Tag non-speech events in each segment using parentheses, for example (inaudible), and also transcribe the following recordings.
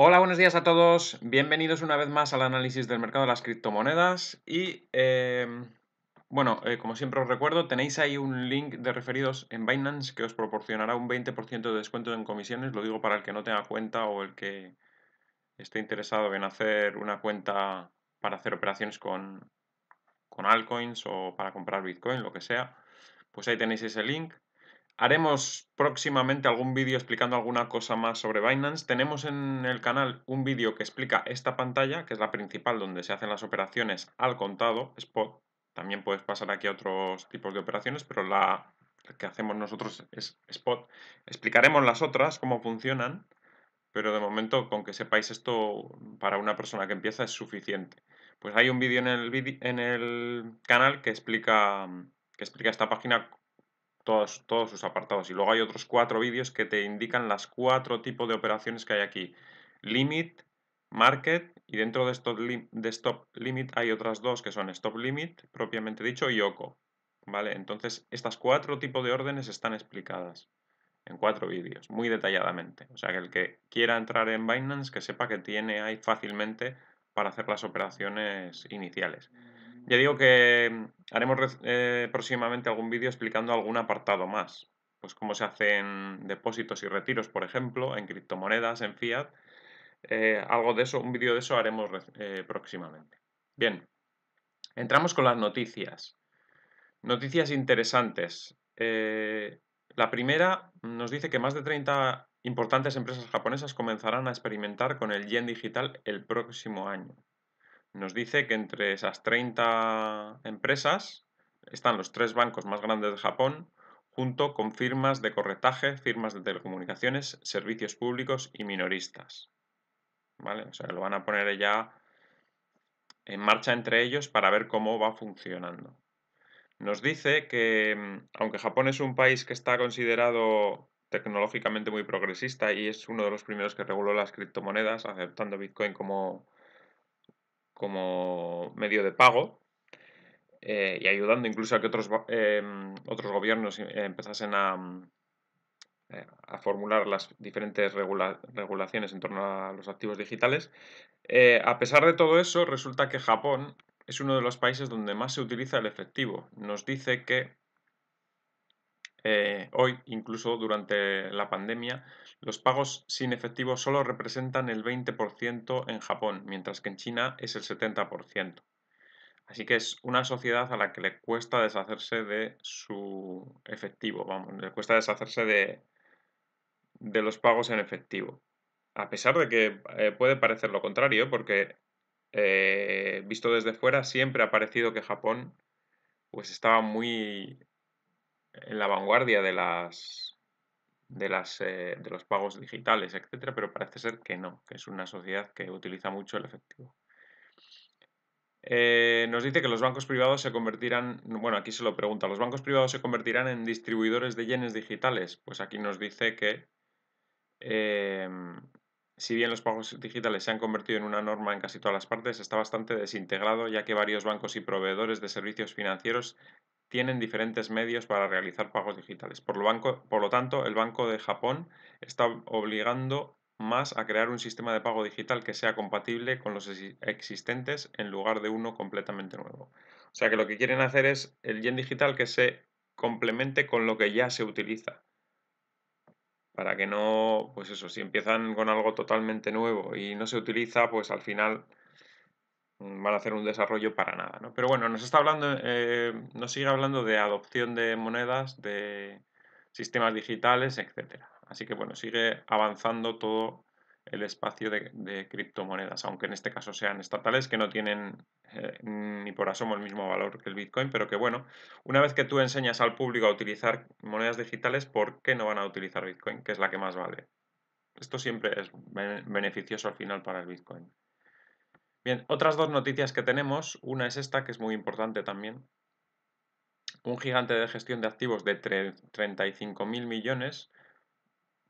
Hola, buenos días a todos. Bienvenidos una vez más al análisis del mercado de las criptomonedas. Y em, bueno, eh, como siempre os recuerdo, tenéis ahí un link de referidos en Binance que os proporcionará un 20% de descuento en comisiones. Lo digo para el que no tenga cuenta o el que esté interesado en hacer una cuenta para hacer operaciones con, con altcoins o para comprar Bitcoin, lo que sea. Pues ahí tenéis ese link. Haremos próximamente algún vídeo explicando alguna cosa más sobre Binance. Tenemos en el canal un vídeo que explica esta pantalla, que es la principal donde se hacen las operaciones al contado, spot. También puedes pasar aquí a otros tipos de operaciones, pero la que hacemos nosotros es spot. Explicaremos las otras, cómo funcionan, pero de momento con que sepáis esto para una persona que empieza es suficiente. Pues hay un vídeo en el, en el canal que explica, que explica esta página todos, sus apartados. Y luego hay otros cuatro vídeos que te indican las cuatro tipos de operaciones que hay aquí. Limit, Market y dentro de stop, de stop Limit hay otras dos que son Stop Limit, propiamente dicho, y OCO. ¿Vale? Entonces, estas cuatro tipos de órdenes están explicadas en cuatro vídeos, muy detalladamente. O sea, que el que quiera entrar en Binance, que sepa que tiene ahí fácilmente para hacer las operaciones iniciales. Ya digo que mm, haremos eh, próximamente algún vídeo explicando algún apartado más. Pues cómo se hacen depósitos y retiros, por ejemplo, en criptomonedas, en fiat. Eh, algo de eso, un vídeo de eso haremos eh, próximamente. Bien, entramos con las noticias. Noticias interesantes. la primera nos dice que más de 30 importantes empresas japonesas comenzarán a experimentar con el yen digital el próximo año nos dice que entre esas 30 empresas están los tres bancos más grandes de Japón, junto con firmas de corretaje, firmas de telecomunicaciones, servicios públicos y minoristas. ¿Vale? O sea, lo van a poner ya en marcha entre ellos para ver cómo va funcionando. Nos dice que, mm, aunque Japón es un país que está considerado tecnológicamente muy progresista y es uno de los primeros que reguló las criptomonedas, aceptando Bitcoin como, como medio de pago eh, y ayudando incluso a que otros, eh, otros gobiernos eh, empezasen a, a formular las diferentes regulaciones en torno a los activos digitales. a pesar de todo eso, resulta que Japón es uno de los países donde más se utiliza el efectivo. Nos dice que eh, hoy, incluso durante la pandemia, los pagos sin efectivo solo representan el 20% en Japón, mientras que en China es el 70%. Así que es una sociedad a la que le cuesta deshacerse de su efectivo, vamos, le cuesta deshacerse de, de los pagos en efectivo. A pesar de que eh, puede parecer lo contrario, porque eh, visto desde fuera siempre ha parecido que Japón pues estaba muy en la vanguardia de las de, las, eh, de los pagos digitales, etcétera, pero parece ser que no, que es una sociedad que utiliza mucho el efectivo. Eh, nos dice que los bancos privados se convertirán, bueno, aquí se lo pregunta, ¿los bancos privados se convertirán en distribuidores de yenes digitales? Pues aquí nos dice que eh, si bien los pagos digitales se han convertido en una norma en casi todas las partes, está bastante desintegrado ya que varios bancos y proveedores de servicios financieros tienen diferentes medios para realizar pagos digitales. Por lo, tanto, el Banco de Japón está obligando más a crear un sistema de pago digital que sea compatible con los existentes en lugar de uno completamente nuevo. O sea que lo que quieren hacer es el yen digital que se complemente con lo que ya se utiliza para que no, pues eso, si empiezan con algo totalmente nuevo y no se utiliza, pues al final mm, van a hacer un desarrollo para nada, ¿no? Pero bueno, nos está hablando, eh, nos sigue hablando de adopción de monedas, de sistemas digitales, etcétera. Así que bueno, sigue avanzando todo el espacio de, criptomonedas, aunque en este caso sean estatales que no tienen eh, ni por asomo el mismo valor que el Bitcoin, pero que bueno, una vez que tú enseñas al público a utilizar monedas digitales, ¿por qué no van a utilizar Bitcoin, que es la que más vale? Esto siempre es beneficioso al final para el Bitcoin. Bien, otras dos noticias que tenemos, una es esta, que es muy importante también. Un gigante de gestión de activos de 35.000 millones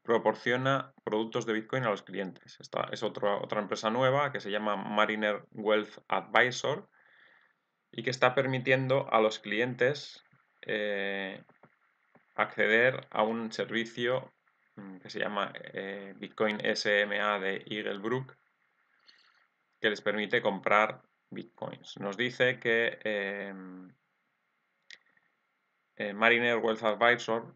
proporciona productos de Bitcoin a los clientes. Esta es otra empresa nueva que se llama Mariner Wealth Advisor y que está permitiendo a los clientes eh, acceder a un servicio mm, que se llama eh, Bitcoin SMA de Brook. que les permite comprar bitcoins. Nos dice que em, eh, Mariner Wealth Advisor,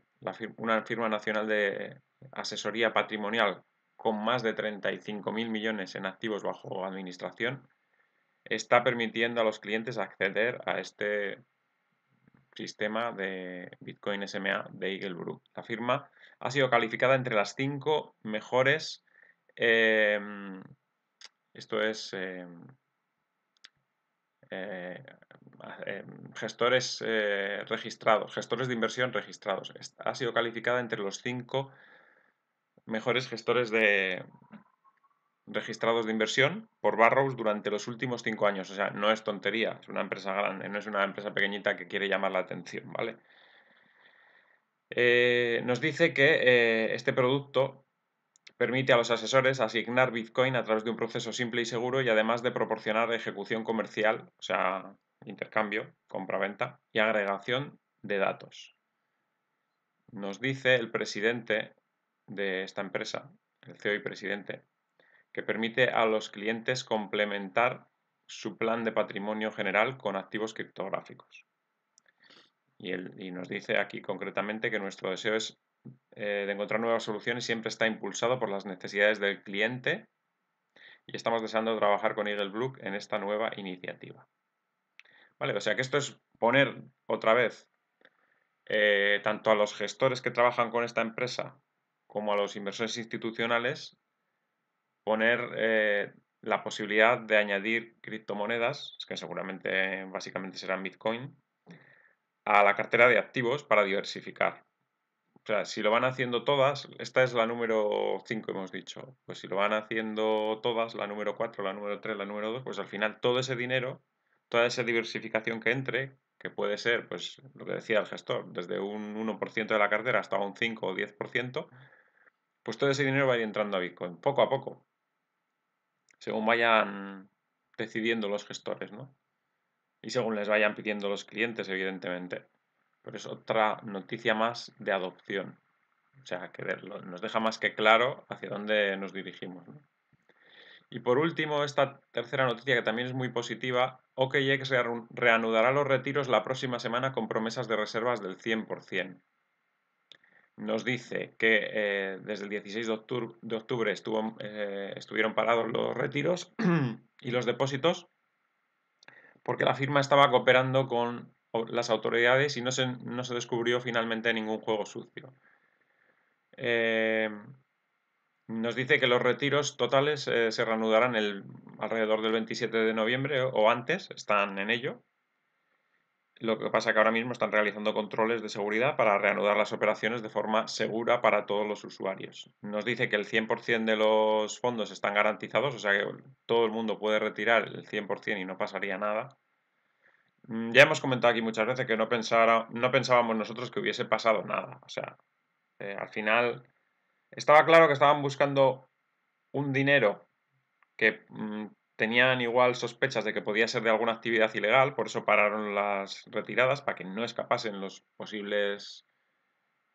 una firma nacional de asesoría patrimonial con más de 35.000 millones en activos bajo administración, está permitiendo a los clientes acceder a este sistema de Bitcoin SMA de Eaglebrook. La firma ha sido calificada entre las cinco mejores. Em, esto es em, eh, em, gestores eh, registrados, gestores de inversión registrados. Ha sido calificada entre los cinco mejores gestores de registrados de inversión por Barrows durante los últimos cinco años. O sea, no es tontería, es una empresa grande, no es una empresa pequeñita que quiere llamar la atención, ¿vale? Eh, nos dice que eh, este producto permite a los asesores asignar Bitcoin a través de un proceso simple y seguro y además de proporcionar ejecución comercial, o sea, intercambio, compra-venta y agregación de datos. Nos dice el presidente de esta empresa, el CEO y presidente, que permite a los clientes complementar su plan de patrimonio general con activos criptográficos. Y, él, nos dice aquí concretamente que nuestro deseo es eh, de encontrar nuevas soluciones siempre está impulsado por las necesidades del cliente y estamos deseando trabajar con el en esta nueva iniciativa. Vale, o sea que esto es poner otra vez eh, tanto a los gestores que trabajan con esta empresa como a los inversores institucionales poner eh, la posibilidad de añadir criptomonedas, que seguramente básicamente serán Bitcoin, a la cartera de activos para diversificar. O sea, si lo van haciendo todas, esta es la número 5, hemos dicho, pues si lo van haciendo todas, la número 4, la número 3, la número 2, pues al final todo ese dinero, toda esa diversificación que entre, que puede ser, pues lo que decía el gestor, desde un 1% de la cartera hasta un 5 o 10%, pues todo ese dinero va a ir entrando a Bitcoin, poco a poco, según vayan decidiendo los gestores, ¿no? Y según les vayan pidiendo los clientes, evidentemente. Pero es otra noticia más de adopción. O sea, que nos deja más que claro hacia dónde nos dirigimos. Y por último, esta tercera noticia que también es muy positiva, OKEx reanudará los retiros la próxima semana con promesas de reservas del 100% nos dice que eh, desde el 16 de octubre, eh, estuvieron parados los retiros (clears throat) y los depósitos porque la firma estaba cooperando con las autoridades y no se, descubrió finalmente ningún juego sucio. Em, nos dice que los retiros totales eh, se reanudarán alrededor del 27 de noviembre o antes, están en ello. Lo que pasa es que ahora mismo están realizando controles de seguridad para reanudar las operaciones de forma segura para todos los usuarios. Nos dice que el 100% de los fondos están garantizados, o sea que todo el mundo puede retirar el 100% y no pasaría nada. Mm, ya hemos comentado aquí muchas veces que no, pensara, no pensábamos nosotros que hubiese pasado nada. O sea, eh, al final estaba claro que estaban buscando un dinero que mm, tenían igual sospechas de que podía ser de alguna actividad ilegal, por eso pararon las retiradas para que no escapasen los posibles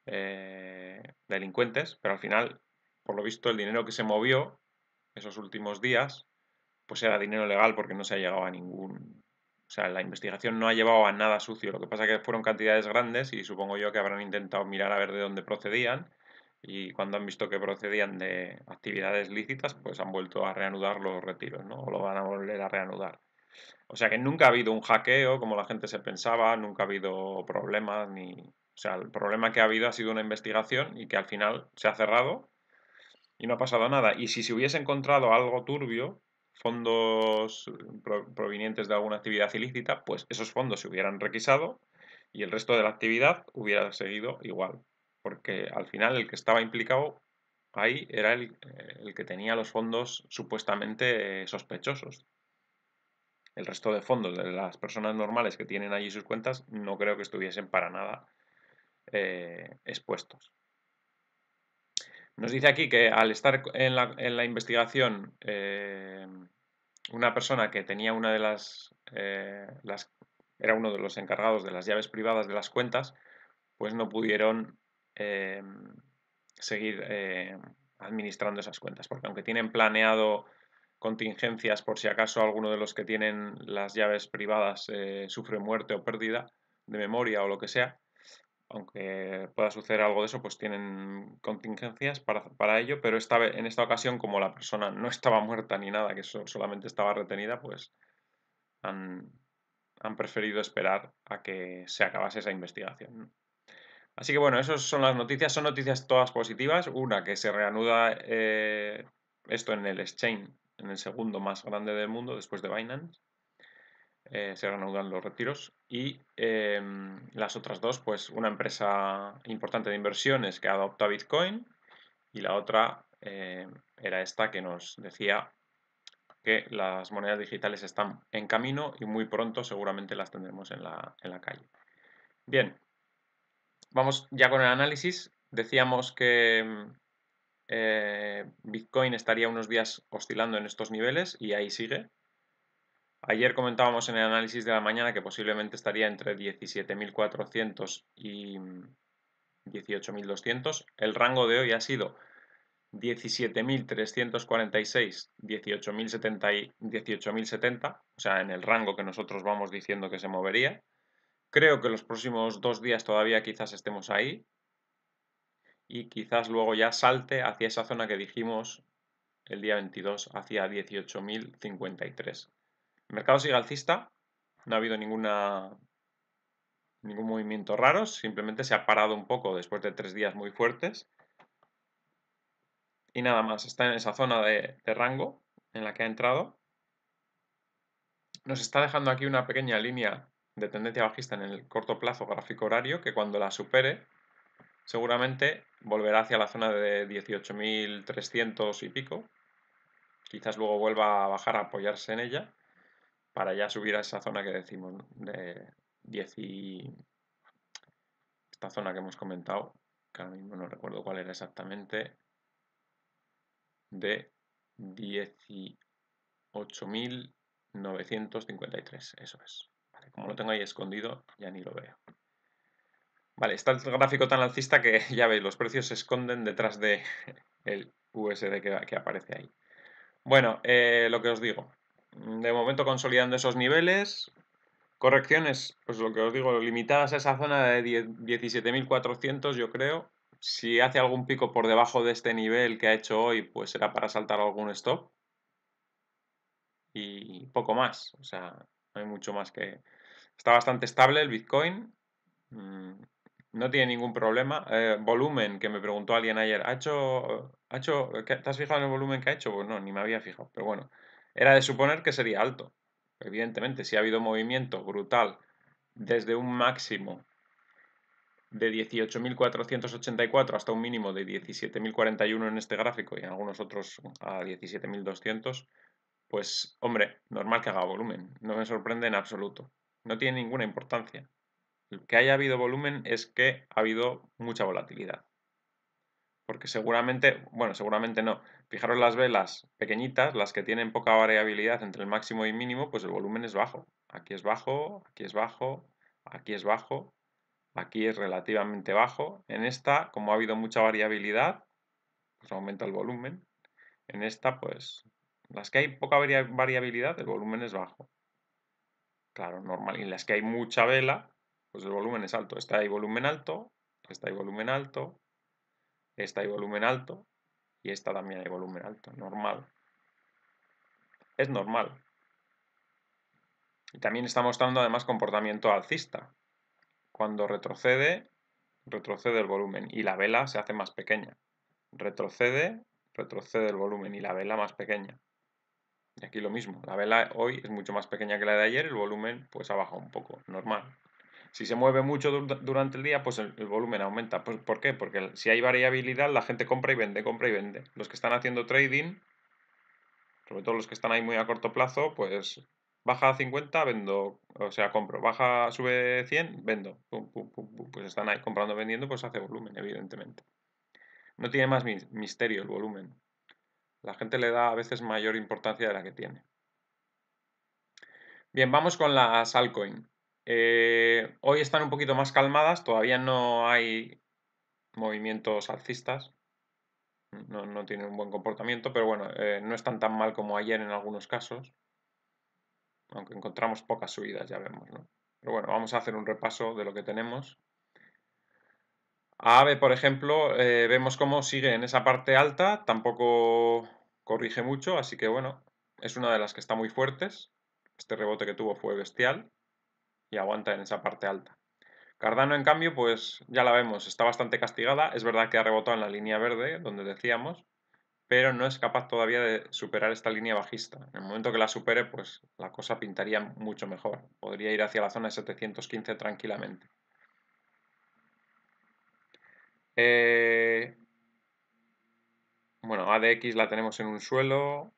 eh, delincuentes, pero al final, por lo visto, el dinero que se movió esos últimos días, pues era dinero legal porque no se ha llegado a ningún... O sea, la investigación no ha llevado a nada sucio, lo que pasa que fueron cantidades grandes y supongo yo que habrán intentado mirar a ver de dónde procedían y cuando han visto que procedían de actividades lícitas, pues han vuelto a reanudar los retiros, ¿no? O lo van a volver a reanudar. O sea que nunca ha habido un hackeo como la gente se pensaba, nunca ha habido problemas ni... O sea, el problema que ha habido ha sido una investigación y que al final se ha cerrado y no ha pasado nada. Y si se hubiese encontrado algo turbio, fondos provenientes de alguna actividad ilícita, pues esos fondos se hubieran requisado y el resto de la actividad hubiera seguido igual porque al final el que estaba implicado ahí era el, eh, que tenía los fondos supuestamente eh, sospechosos. El resto de fondos de las personas normales que tienen allí sus cuentas no creo que estuviesen para nada eh, expuestos. Nos dice aquí que al estar en la, investigación una persona que tenía una de las, las, era uno de los encargados de las llaves privadas de las cuentas, pues no pudieron Em, seguir eh, administrando esas cuentas, porque aunque tienen planeado contingencias por si acaso alguno de los que tienen las llaves privadas eh, sufre muerte o pérdida de memoria o lo que sea, aunque pueda suceder algo de eso, pues tienen contingencias para, ello, pero esta, en esta ocasión como la persona no estaba muerta ni nada, que solamente estaba retenida, pues han, preferido esperar a que se acabase esa investigación. Así que bueno, esas son las noticias. Son noticias todas positivas. Una, que se reanuda eh, esto en el exchange, en el segundo más grande del mundo, después de Binance. Eh, se reanudan los retiros. Y em, las otras dos, pues una empresa importante de inversiones que adopta Bitcoin y la otra eh, era esta que nos decía que las monedas digitales están en camino y muy pronto seguramente las tendremos en la, en la calle. Bien, vamos ya con el análisis. Decíamos que mm, eh, Bitcoin estaría unos días oscilando en estos niveles y ahí sigue. Ayer comentábamos en el análisis de la mañana que posiblemente estaría entre 17.400 y 18.200. Mm, el rango de hoy ha sido 17.346, 18.070, 18.070. o sea, en el rango que nosotros vamos diciendo que se movería. Creo que los próximos dos días todavía quizás estemos ahí y quizás luego ya salte hacia esa zona que dijimos el día 22, hacia 18.053. El mercado sigue alcista, no ha habido ninguna, ningún movimiento raro, simplemente se ha parado un poco después de tres días muy fuertes. Y nada más, está en esa zona de, de rango en la que ha entrado. Nos está dejando aquí una pequeña línea de tendencia bajista en el corto plazo gráfico horario que cuando la supere seguramente volverá hacia la zona de 18.300 y pico. Quizás luego vuelva a bajar a apoyarse en ella para ya subir a esa zona que decimos de 10 y... Esta zona que hemos comentado, que ahora mismo no recuerdo cuál era exactamente, de 18.953, eso es como lo tengo ahí escondido ya ni lo veo. Vale, está el gráfico tan alcista que (laughs) ya veis, los precios se esconden detrás del (laughs) USD que, aparece ahí. Bueno, eh, lo que os digo, de momento consolidando esos niveles, correcciones, pues lo que os digo, limitadas a esa zona de 17.400 yo creo. Si hace algún pico por debajo de este nivel que ha hecho hoy, pues será para saltar algún stop. Y poco más, o sea, no hay mucho más que, Está bastante estable el Bitcoin. Mm, no tiene ningún problema. Eh, volumen, que me preguntó alguien ayer. ¿Ha ¿Te has fijado en el volumen que ha hecho? Pues no, ni me había fijado. Pero bueno, era de suponer que sería alto. Evidentemente, si ha habido movimiento brutal desde un máximo de 18.484 hasta un mínimo de 17.041 en este gráfico y en algunos otros a 17.200, pues hombre, normal que haga volumen, no me sorprende en absoluto no tiene ninguna importancia. El que haya habido volumen es que ha habido mucha volatilidad. Porque seguramente, bueno, seguramente no. Fijaros las velas pequeñitas, las que tienen poca variabilidad entre el máximo y mínimo, pues el volumen es bajo. Aquí es bajo, aquí es bajo, aquí es bajo, aquí es relativamente bajo. En esta, como ha habido mucha variabilidad, pues aumenta el volumen. En esta, pues, las que hay poca variabilidad, el volumen es bajo. Claro, normal. Y en las que hay mucha vela, pues el volumen es alto. Está hay volumen alto, está hay volumen alto, está hay volumen alto y esta también hay volumen alto. Normal. Es normal. Y también está mostrando además comportamiento alcista. Cuando retrocede, retrocede el volumen y la vela se hace más pequeña. Retrocede, retrocede el volumen y la vela más pequeña. Y aquí lo mismo, la vela hoy es mucho más pequeña que la de ayer, el volumen pues ha bajado un poco, normal. Si se mueve mucho durante el día, pues el, volumen aumenta. Pues, ¿Por qué? Porque si hay variabilidad, la gente compra y vende, compra y vende. Los que están haciendo trading, sobre todo los que están ahí muy a corto plazo, pues baja a 50, vendo, o sea, compro, baja, sube 100, vendo. pues están ahí comprando, vendiendo, pues hace volumen, evidentemente. No tiene más misterio el volumen. La gente le da a veces mayor importancia de la que tiene. Bien, vamos con las altcoin. Eh, hoy están un poquito más calmadas, todavía no hay movimientos alcistas. No, tienen un buen comportamiento, pero bueno, eh, no están tan mal como ayer en algunos casos. Aunque encontramos pocas subidas, ya vemos, Pero bueno, vamos a hacer un repaso de lo que tenemos. AVE, por ejemplo, eh, vemos cómo sigue en esa parte alta, tampoco corrige mucho, así que bueno, es una de las que está muy fuertes. Este rebote que tuvo fue bestial y aguanta en esa parte alta. Cardano, en cambio, pues ya la vemos, está bastante castigada. Es verdad que ha rebotado en la línea verde, donde decíamos, pero no es capaz todavía de superar esta línea bajista. En el momento que la supere, pues la cosa pintaría mucho mejor. Podría ir hacia la zona de 715 tranquilamente. Eh, bueno, ADX la tenemos en un suelo.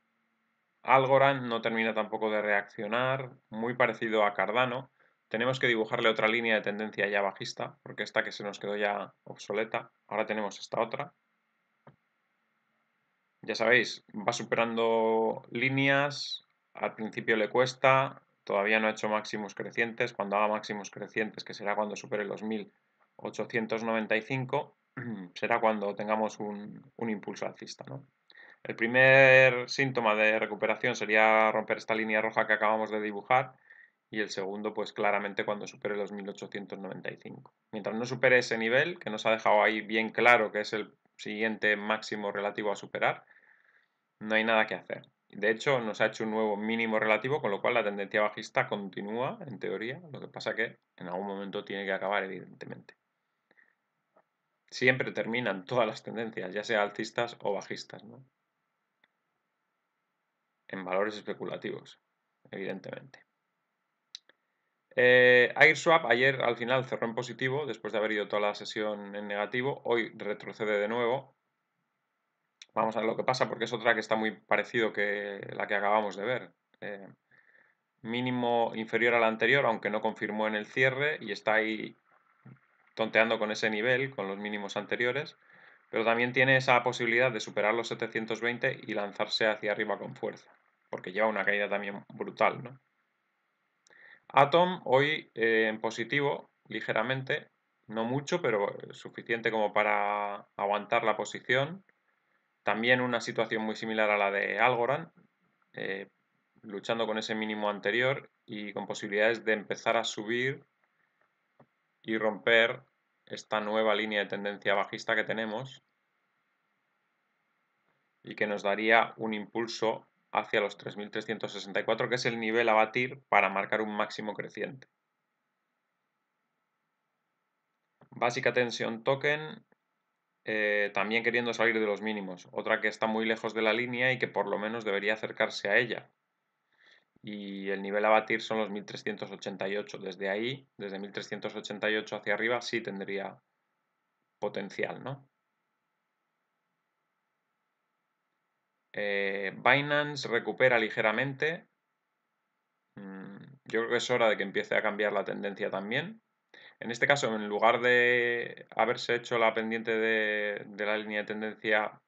Algorand no termina tampoco de reaccionar, muy parecido a Cardano. Tenemos que dibujarle otra línea de tendencia ya bajista, porque esta que se nos quedó ya obsoleta. Ahora tenemos esta otra. Ya sabéis, va superando líneas, al principio le cuesta, todavía no ha hecho máximos crecientes. Cuando haga máximos crecientes, que será cuando supere los 1895, (clears throat) será cuando tengamos un, impulso alcista. ¿no? El primer síntoma de recuperación sería romper esta línea roja que acabamos de dibujar y el segundo pues claramente cuando supere los 1895. Mientras no supere ese nivel, que nos ha dejado ahí bien claro que es el siguiente máximo relativo a superar, no hay nada que hacer. De hecho, nos ha hecho un nuevo mínimo relativo, con lo cual la tendencia bajista continúa, en teoría, lo que pasa que en algún momento tiene que acabar, evidentemente siempre terminan todas las tendencias, ya sea alcistas o bajistas, En valores especulativos, evidentemente. Eh, AirSwap ayer al final cerró en positivo, después de haber ido toda la sesión en negativo, hoy retrocede de nuevo. Vamos a ver lo que pasa, porque es otra que está muy parecido que la que acabamos de ver. Eh, mínimo inferior a la anterior, aunque no confirmó en el cierre, y está ahí tonteando con ese nivel, con los mínimos anteriores, pero también tiene esa posibilidad de superar los 720 y lanzarse hacia arriba con fuerza, porque lleva una caída también brutal. Atom hoy eh, en positivo, ligeramente, no mucho, pero suficiente como para aguantar la posición. También una situación muy similar a la de Algorand, eh, luchando con ese mínimo anterior y con posibilidades de empezar a subir y romper esta nueva línea de tendencia bajista que tenemos y que nos daría un impulso hacia los 3.364, que es el nivel a batir para marcar un máximo creciente. Básica tensión token, eh, también queriendo salir de los mínimos, otra que está muy lejos de la línea y que por lo menos debería acercarse a ella, y el nivel a batir son los 1388. Desde ahí, desde 1388 hacia arriba, sí tendría potencial, ¿no? Eh, Binance recupera ligeramente. Mm, yo creo que es hora de que empiece a cambiar la tendencia también. En este caso, en lugar de haberse hecho la pendiente de la línea de tendencia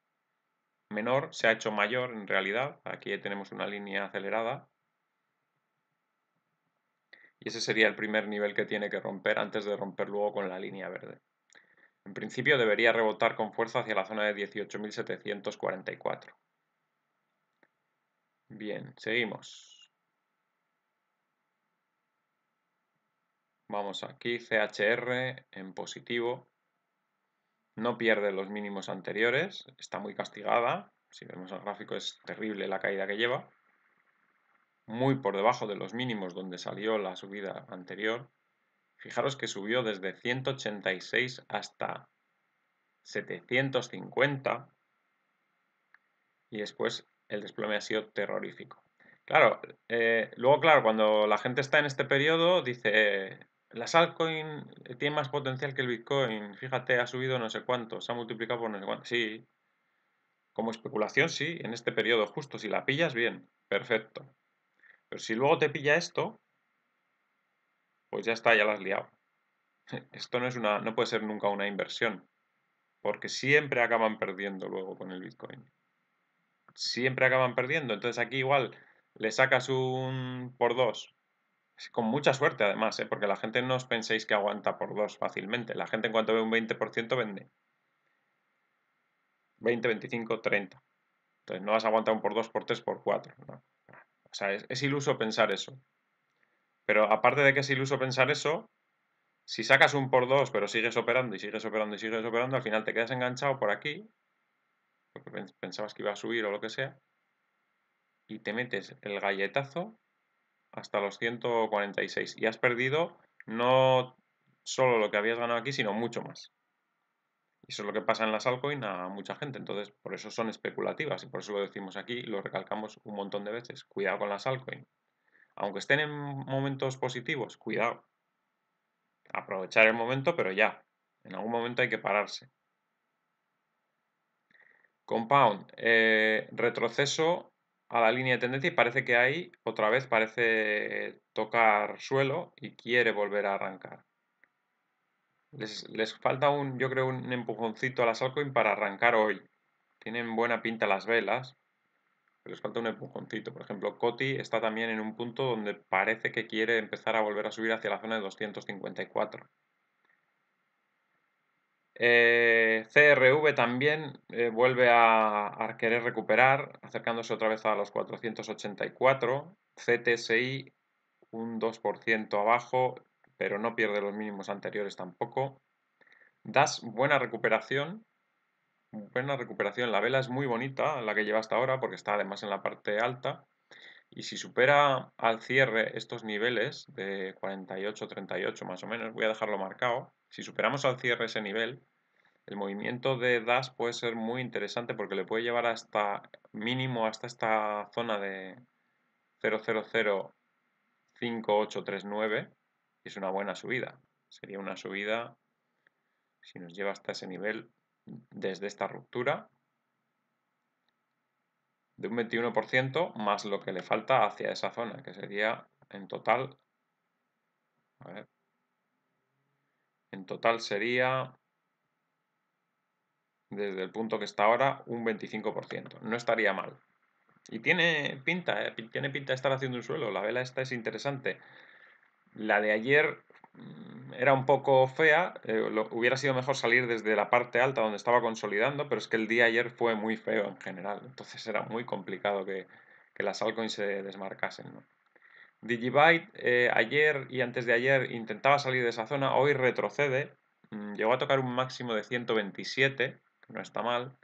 menor, se ha hecho mayor en realidad. Aquí tenemos una línea acelerada y ese sería el primer nivel que tiene que romper antes de romper luego con la línea verde. En principio debería rebotar con fuerza hacia la zona de 18.744. Bien, seguimos. Vamos aquí, CHR en positivo. No pierde los mínimos anteriores, está muy castigada. Si vemos el gráfico es terrible la caída que lleva muy por debajo de los mínimos donde salió la subida anterior, fijaros que subió desde 186 hasta 750 y después el desplome ha sido terrorífico. Claro, eh, luego claro, cuando la gente está en este periodo dice, La altcoin tiene más potencial que el Bitcoin, fíjate, ha subido no sé cuánto, se ha multiplicado por no sé cuánto. Sí, como especulación sí, en este periodo justo, si la pillas bien, perfecto. Pero si luego te pilla esto, pues ya está, ya lo has liado. (laughs) Esto no, es una, no puede ser nunca una inversión, porque siempre acaban perdiendo luego con el Bitcoin. Siempre acaban perdiendo. Entonces aquí igual le sacas un por dos. Con mucha suerte además, ¿eh? porque la gente no os penséis que aguanta por dos fácilmente. La gente en cuanto ve un 20% vende. 20, 25, 30. Entonces no vas a aguantar un por dos, por tres, por cuatro. ¿no? O sea, es, iluso pensar eso. Pero aparte de que es iluso pensar eso, si sacas un por dos, pero sigues operando y sigues operando y sigues operando, al final te quedas enganchado por aquí, porque pensabas que iba a subir o lo que sea, y te metes el galletazo hasta los 146 y has perdido no solo lo que habías ganado aquí, sino mucho más. Y eso es lo que pasa en las altcoins a mucha gente. Entonces, por eso son especulativas y por eso lo decimos aquí, lo recalcamos un montón de veces. Cuidado con las altcoins. Aunque estén en momentos positivos, cuidado. Aprovechar el momento, pero ya. En algún momento hay que pararse. Compound, eh, retroceso a la línea de tendencia y parece que ahí otra vez parece tocar suelo y quiere volver a arrancar. Les, falta un, yo creo, un empujoncito a las altcoins para arrancar hoy. Tienen buena pinta las velas, les falta un empujoncito. Por ejemplo, Coti está también en un punto donde parece que quiere empezar a volver a subir hacia la zona de 254. CRV eh, también eh, vuelve a, querer recuperar, acercándose otra vez a los 484. CTSI un 2% abajo pero no pierde los mínimos anteriores tampoco. Das buena recuperación. Buena recuperación. La vela es muy bonita, la que lleva hasta ahora, porque está además en la parte alta. Y si supera al cierre estos niveles de 48, 38 más o menos, voy a dejarlo marcado. Si superamos al cierre ese nivel, el movimiento de DAS puede ser muy interesante porque le puede llevar hasta mínimo hasta esta zona de 0005839 es una buena subida. Sería una subida, si nos lleva hasta ese nivel, desde esta ruptura, de un 21% más lo que le falta hacia esa zona, que sería en total, en total sería desde el punto que está ahora un 25%. No estaría mal. Y tiene pinta, eh, tiene pinta de estar haciendo un suelo. La vela esta es interesante. La de ayer mm, era un poco fea, eh, hubiera sido mejor salir desde la parte alta donde estaba consolidando, pero es que el día ayer fue muy feo en general, entonces era muy complicado que, que las altcoins se desmarcasen. ¿no? Digibyte eh, ayer y antes de ayer intentaba salir de esa zona, hoy retrocede, mm, llegó a tocar un máximo de 127, no está mal.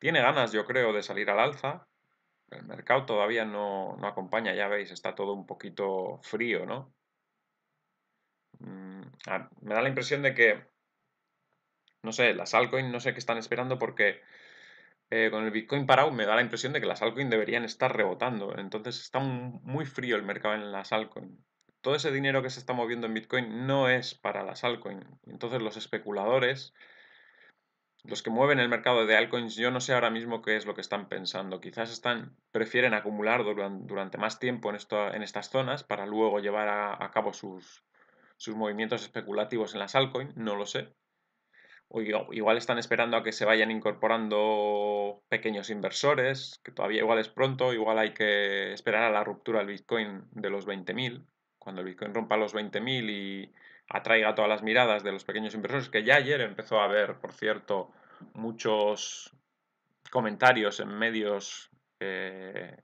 Tiene ganas, yo creo, de salir al alza. El mercado todavía no acompaña, ya veis, está todo un poquito frío, ¿no? Mm, me da la impresión de que, no sé, las altcoins no sé qué están esperando porque eh, con el Bitcoin parado me da la impresión de que las altcoins deberían estar rebotando. Entonces está muy frío el mercado en las altcoins. Todo ese dinero que se está moviendo en Bitcoin no es para las altcoins. Entonces los especuladores, los que mueven el mercado de altcoins, yo no sé ahora mismo qué es lo que están pensando. Quizás están, prefieren acumular durante, más tiempo en, estas zonas para luego llevar a cabo sus, sus movimientos especulativos en las altcoins, no lo sé. O igual están esperando a que se vayan incorporando pequeños inversores, que todavía igual es pronto, igual hay que esperar a la ruptura del Bitcoin de los 20.000, cuando el Bitcoin rompa los 20.000 y atraiga todas las miradas de los pequeños inversores, que ya ayer empezó a haber, por cierto, muchos comentarios en medios, eh,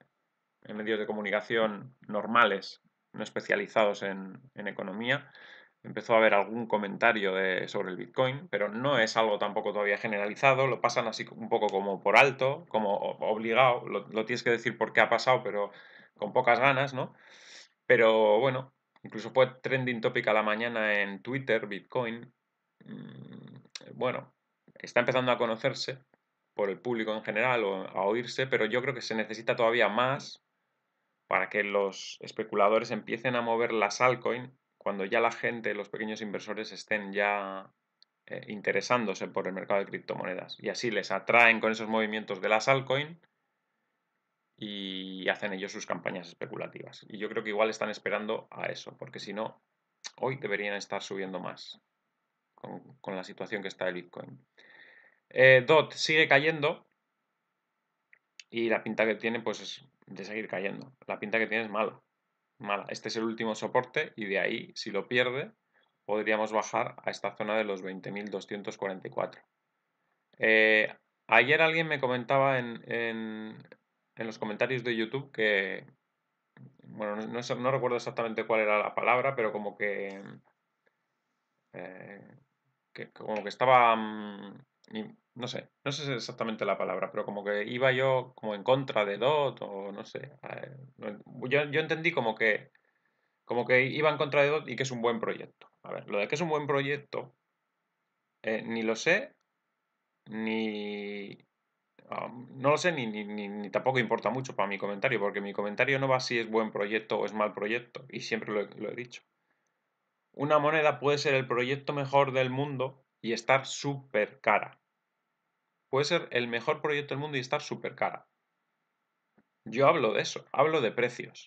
en medios de comunicación normales no especializados en, economía, empezó a haber algún comentario sobre el Bitcoin, pero no es algo tampoco todavía generalizado, lo pasan así un poco como por alto, como obligado, lo, tienes que decir por qué ha pasado, pero con pocas ganas, ¿no? Pero bueno, incluso fue trending topic a la mañana en Twitter, Bitcoin. Mm, bueno, está empezando a conocerse por el público en general o a oírse, pero yo creo que se necesita todavía más para que los especuladores empiecen a mover las altcoins cuando ya la gente, los pequeños inversores estén ya eh, interesándose por el mercado de criptomonedas. Y así les atraen con esos movimientos de las altcoins y hacen ellos sus campañas especulativas. Y yo creo que igual están esperando a eso, porque si no, hoy deberían estar subiendo más con, la situación que está el Bitcoin. Eh, DOT sigue cayendo, y la pinta que tiene, pues es de seguir cayendo. La pinta que tiene es mala. Mala. Este es el último soporte y de ahí, si lo pierde, podríamos bajar a esta zona de los 20.244. Eh, ayer alguien me comentaba en, en, los comentarios de YouTube que, bueno, no, recuerdo exactamente cuál era la palabra, pero como que, eh, como que estaba... Mm, no sé, no sé exactamente la palabra, pero como que iba yo como en contra de Dot o no sé. Eh, yo, entendí como que, como que iba en contra de Dot y que es un buen proyecto. A ver, lo de que es un buen proyecto eh, ni lo sé, ni... no lo sé, ni, tampoco importa mucho para mi comentario, porque mi comentario no va si es buen proyecto o es mal proyecto, y siempre lo he dicho. Una moneda puede ser el proyecto mejor del mundo y estar súper cara Puede ser el mejor proyecto del mundo y estar súper cara. Yo hablo de eso, hablo de precios.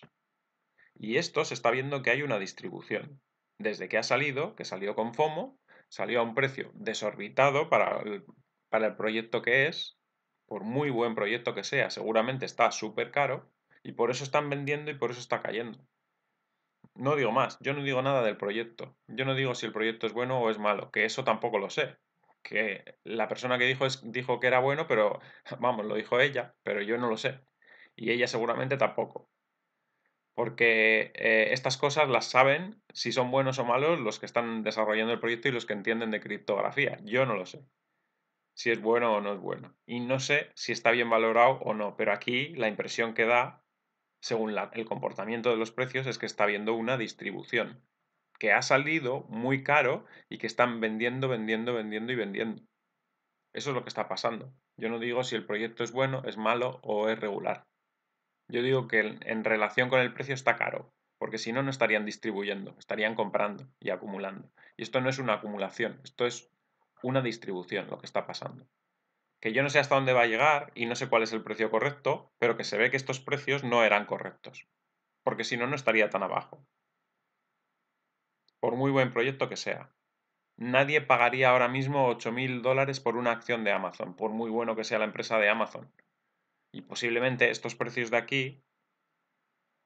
Y esto se está viendo que hay una distribución. Desde que ha salido, que salió con FOMO, salió a un precio desorbitado para el, proyecto que es, por muy buen proyecto que sea, seguramente está súper caro, y por eso están vendiendo y por eso está cayendo. No digo más, yo no digo nada del proyecto, yo no digo si el proyecto es bueno o es malo, que eso tampoco lo sé, que la persona que dijo, dijo que era bueno, pero (laughs) vamos, lo dijo ella, pero yo no lo sé. Y ella seguramente tampoco. Porque eh, estas cosas las saben si son buenos o malos los que están desarrollando el proyecto y los que entienden de criptografía. Yo no lo sé. Si es bueno o no es bueno. Y no sé si está bien valorado o no. Pero aquí la impresión que da, según el comportamiento de los precios, es que está habiendo una distribución que ha salido muy caro y que están vendiendo, vendiendo, vendiendo y vendiendo. Eso es lo que está pasando. Yo no digo si el proyecto es bueno, es malo o es regular. Yo digo que en relación con el precio está caro, porque si no, no estarían distribuyendo, estarían comprando y acumulando. Y esto no es una acumulación, esto es una distribución lo que está pasando. Que yo no sé hasta dónde va a llegar y no sé cuál es el precio correcto, pero que se ve que estos precios no eran correctos, porque si no, no estaría tan abajo por muy buen proyecto que sea. Nadie pagaría ahora mismo 8.000 dólares por una acción de Amazon, por muy bueno que sea la empresa de Amazon. Y posiblemente estos precios de aquí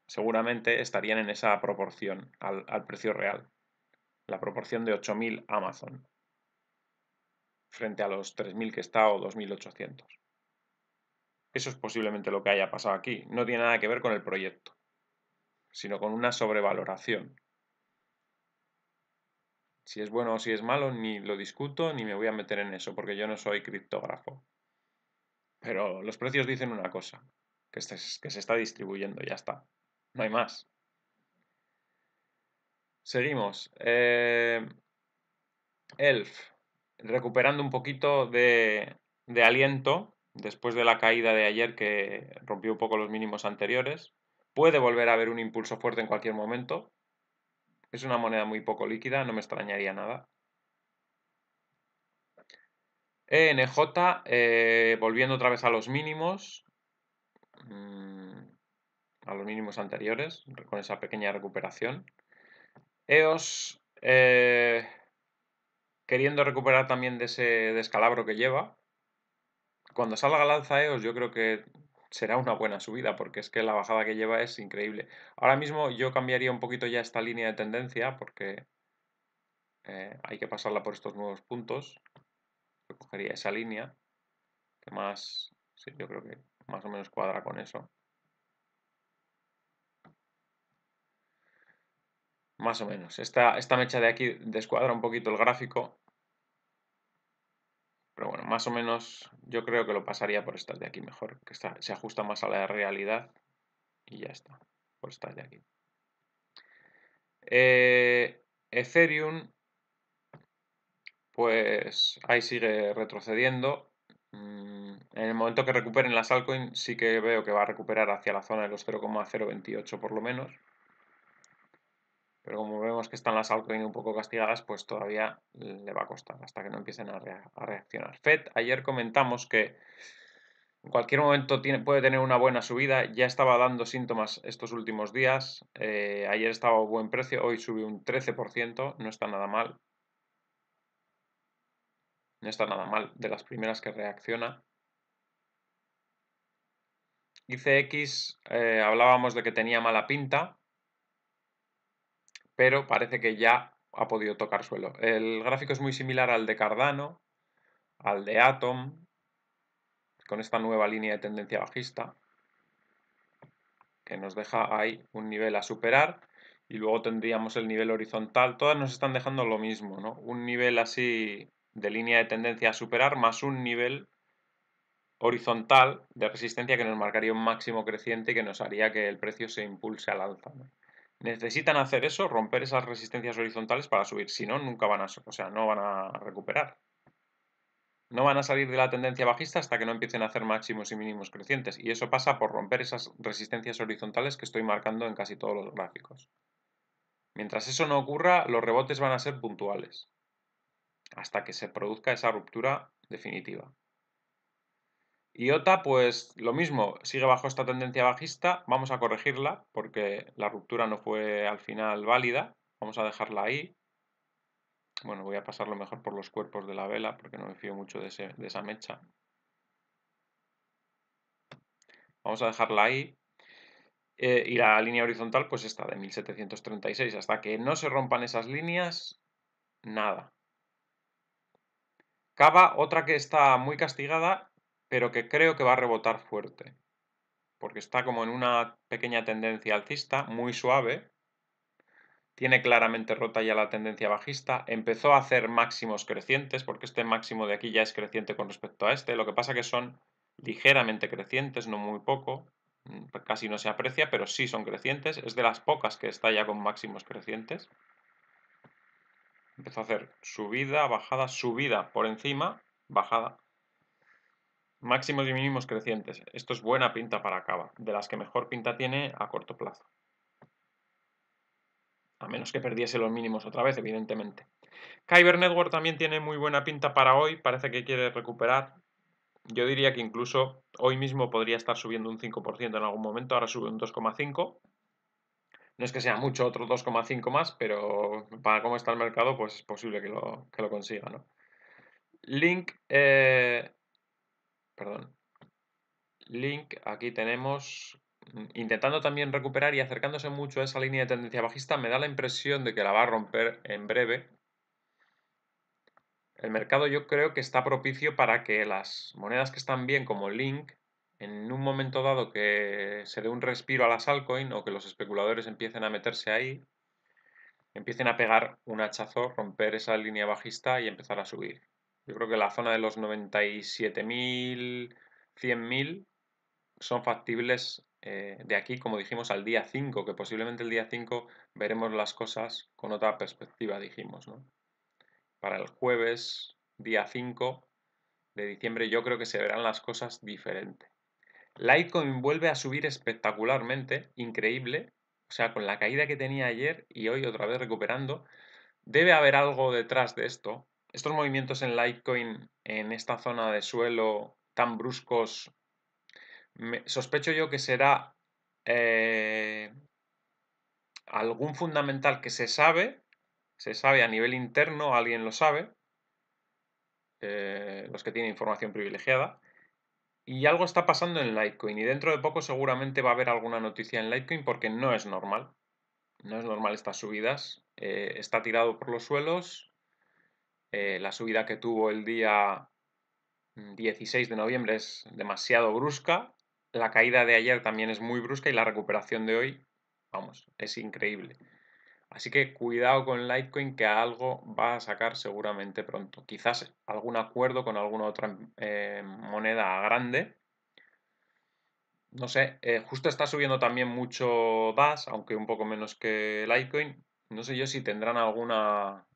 seguramente estarían en esa proporción al, precio real. La proporción de 8.000 Amazon frente a los 3.000 que está o 2.800. Eso es posiblemente lo que haya pasado aquí. No tiene nada que ver con el proyecto, sino con una sobrevaloración si es bueno o si es malo, ni lo discuto ni me voy a meter en eso, porque yo no soy criptógrafo. Pero los precios dicen una cosa, que, se está distribuyendo, ya está. No hay más. Seguimos. Eh, Elf, recuperando un poquito de, de aliento después de la caída de ayer que rompió un poco los mínimos anteriores. Puede volver a haber un impulso fuerte en cualquier momento, es una moneda muy poco líquida, no me extrañaría nada. ENJ, eh, volviendo otra vez a los mínimos, mm, a los mínimos anteriores, con esa pequeña recuperación. EOS, eh, queriendo recuperar también de ese descalabro que lleva. Cuando salga la EOS, yo creo que será una buena subida, porque es que la bajada que lleva es increíble. Ahora mismo yo cambiaría un poquito ya esta línea de tendencia, porque eh, hay que pasarla por estos nuevos puntos. Yo cogería esa línea, que más, yo creo que más o menos cuadra con eso. Más o menos. esta mecha de aquí descuadra un poquito el gráfico, pero bueno, más o menos yo creo que lo pasaría por estas de aquí mejor, que se ajusta más a la realidad y ya está, por estas de aquí. Eh, Ethereum, pues ahí sigue retrocediendo. Mm, en el momento que recuperen las altcoins sí que veo que va a recuperar hacia la zona de los 0,028 por lo menos. Pero como vemos que están las altcoins un poco castigadas, pues todavía le va a costar hasta que no empiecen a, reaccionar. FED, ayer comentamos que en cualquier momento puede tener una buena subida. Ya estaba dando síntomas estos últimos días. Eh, ayer estaba a buen precio, hoy subió un 13%. No está nada mal. No está nada mal. De las primeras que reacciona. ICX, eh, hablábamos de que tenía mala pinta pero parece que ya ha podido tocar suelo. El gráfico es muy similar al de Cardano, al de Atom, con esta nueva línea de tendencia bajista, que nos deja ahí un nivel a superar y luego tendríamos el nivel horizontal. Todas nos están dejando lo mismo, ¿no? Un nivel así de línea de tendencia a superar más un nivel horizontal de resistencia que nos marcaría un máximo creciente y que nos haría que el precio se impulse al alza. ¿no? Necesitan hacer eso, romper esas resistencias horizontales para subir. Si no, nunca van a, o sea, no van a recuperar. No van a salir de la tendencia bajista hasta que no empiecen a hacer máximos y mínimos crecientes. Y eso pasa por romper esas resistencias horizontales que estoy marcando en casi todos los gráficos. Mientras eso no ocurra, los rebotes van a ser puntuales. Hasta que se produzca esa ruptura definitiva. IOTA, pues lo mismo, sigue bajo esta tendencia bajista, vamos a corregirla porque la ruptura no fue al final válida, vamos a dejarla ahí. Bueno, voy a pasarlo mejor por los cuerpos de la vela porque no me fío mucho de, esa mecha. Vamos a dejarla ahí. Eh, y la línea horizontal, pues esta de 1736. Hasta que no se rompan esas líneas, nada. Cava, otra que está muy castigada pero que creo que va a rebotar fuerte, porque está como en una pequeña tendencia alcista, muy suave, tiene claramente rota ya la tendencia bajista, empezó a hacer máximos crecientes, porque este máximo de aquí ya es creciente con respecto a este, lo que pasa que son ligeramente crecientes, no muy poco, mm, pues casi no se aprecia, pero sí son crecientes, es de las pocas que está ya con máximos crecientes. Empezó a hacer subida, bajada, subida por encima, bajada Máximos y mínimos crecientes. Esto es buena pinta para acaba de las que mejor pinta tiene a corto plazo. A menos que perdiese los mínimos otra vez, evidentemente. Kyber Network también tiene muy buena pinta para hoy, parece que quiere recuperar. Yo diría que incluso hoy mismo podría estar subiendo un 5% en algún momento, ahora sube un 2,5%. No es que sea mucho, otro 2,5 más, pero para cómo está el mercado, pues es posible que lo, que consiga, ¿no? Link eh, perdón, Link, aquí tenemos, mm, intentando también recuperar y acercándose mucho a esa línea de tendencia bajista, me da la impresión de que la va a romper en breve. El mercado yo creo que está propicio para que las monedas que están bien como Link, en un momento dado que se dé un respiro a las altcoins o que los especuladores empiecen a meterse ahí, empiecen a pegar un hachazo, romper esa línea bajista y empezar a subir. Yo creo que la zona de los 97.000, 100.000 son factibles eh, de aquí, como dijimos, al día 5, que posiblemente el día 5 veremos las cosas con otra perspectiva, dijimos. ¿no? Para el jueves, día 5 de diciembre, yo creo que se verán las cosas diferente. Litecoin vuelve a subir espectacularmente, increíble, o sea, con la caída que tenía ayer y hoy otra vez recuperando. Debe haber algo detrás de esto, estos movimientos en Litecoin, en esta zona de suelo tan bruscos, sospecho yo que será eh, algún fundamental que se sabe, se sabe a nivel interno, alguien lo sabe, eh, los que tienen información privilegiada, y algo está pasando en Litecoin, y dentro de poco seguramente va a haber alguna noticia en Litecoin porque no es normal, no es normal estas subidas, eh, está tirado por los suelos, eh, la subida que tuvo el día 16 mm, de noviembre es demasiado brusca, la caída de ayer también es muy brusca y la recuperación de hoy, vamos, es increíble. Así que cuidado con Litecoin que algo va a sacar seguramente pronto. Quizás algún acuerdo con alguna otra eh, moneda grande. No sé, eh, justo está subiendo también mucho DAS, aunque un poco menos que Litecoin. No sé yo si tendrán alguna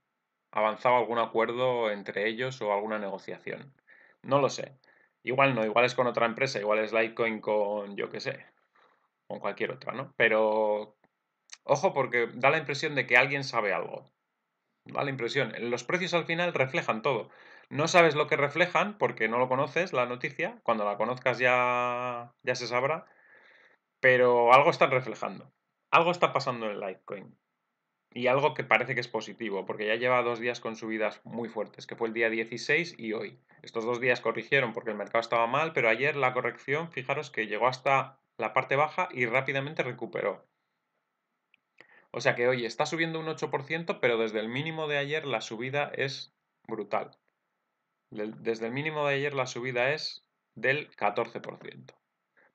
avanzado algún acuerdo entre ellos o alguna negociación. No lo sé. Igual no, igual es con otra empresa, igual es Litecoin con, yo qué sé, con cualquier otra, ¿no? Pero ojo porque da la impresión de que alguien sabe algo. Da la impresión. Los precios al final reflejan todo. No sabes lo que reflejan porque no lo conoces, la noticia. Cuando la conozcas ya, ya se sabrá. Pero algo están reflejando. Algo está pasando en Litecoin y algo que parece que es positivo, porque ya lleva dos días con subidas muy fuertes, que fue el día 16 y hoy. Estos dos días corrigieron porque el mercado estaba mal, pero ayer la corrección, fijaros que llegó hasta la parte baja y rápidamente recuperó. O sea que hoy está subiendo un 8%, pero desde el mínimo de ayer la subida es brutal. Desde el mínimo de ayer la subida es del 14%.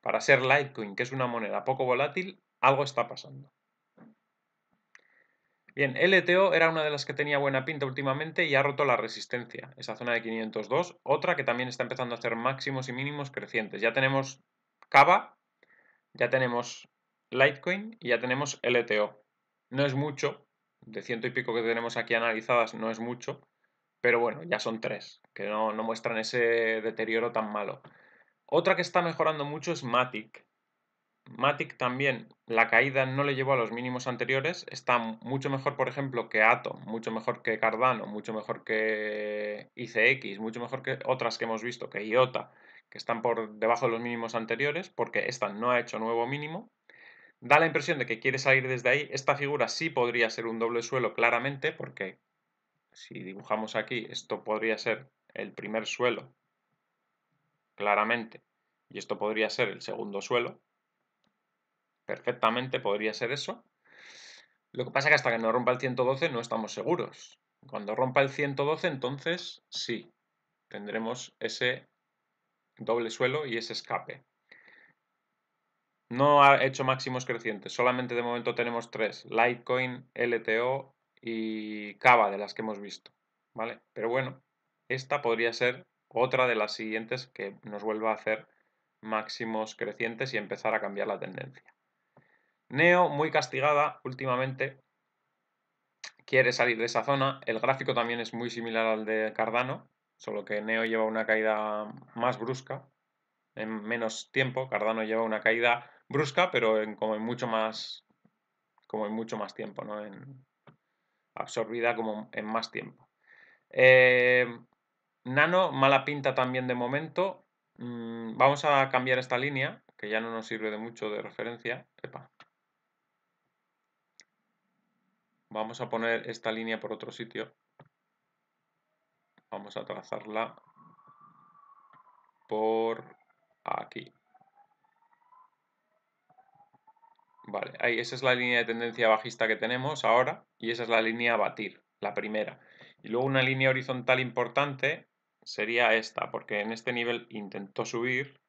Para ser Litecoin, que es una moneda poco volátil, algo está pasando. Bien, LTO era una de las que tenía buena pinta últimamente y ha roto la resistencia, esa zona de 502. Otra que también está empezando a hacer máximos y mínimos crecientes. Ya tenemos Cava, ya tenemos Litecoin y ya tenemos LTO. No es mucho, de ciento y pico que tenemos aquí analizadas no es mucho, pero bueno, ya son tres, que no, no muestran ese deterioro tan malo. Otra que está mejorando mucho es Matic. Matic también la caída no le llevó a los mínimos anteriores, está mucho mejor por ejemplo que Atom, mucho mejor que Cardano, mucho mejor que ICX, mucho mejor que otras que hemos visto, que IOTA, que están por debajo de los mínimos anteriores, porque esta no ha hecho nuevo mínimo. Da la impresión de que quiere salir desde ahí, esta figura sí podría ser un doble suelo claramente, porque si dibujamos aquí, esto podría ser el primer suelo, claramente, y esto podría ser el segundo suelo, Perfectamente podría ser eso. Lo que pasa es que hasta que no rompa el 112 no estamos seguros. Cuando rompa el 112, entonces sí, tendremos ese doble suelo y ese escape. No ha hecho máximos crecientes, solamente de momento tenemos tres, Litecoin, LTO y Cava de las que hemos visto. ¿Vale? Pero bueno, esta podría ser otra de las siguientes que nos vuelva a hacer máximos crecientes y empezar a cambiar la tendencia. Neo, muy castigada últimamente, quiere salir de esa zona. El gráfico también es muy similar al de Cardano, solo que Neo lleva una caída más brusca, en menos tiempo. Cardano lleva una caída brusca, pero en, como en mucho más como en mucho más tiempo, ¿no? En, absorbida como en más tiempo. Eh, Nano, mala pinta también de momento. Mm, vamos a cambiar esta línea, que ya no nos sirve de mucho de referencia. Epa, Vamos a poner esta línea por otro sitio. Vamos a trazarla por aquí. Vale, ahí, esa es la línea de tendencia bajista que tenemos ahora y esa es la línea a batir, la primera. Y luego una línea horizontal importante sería esta, porque en este nivel intentó subir,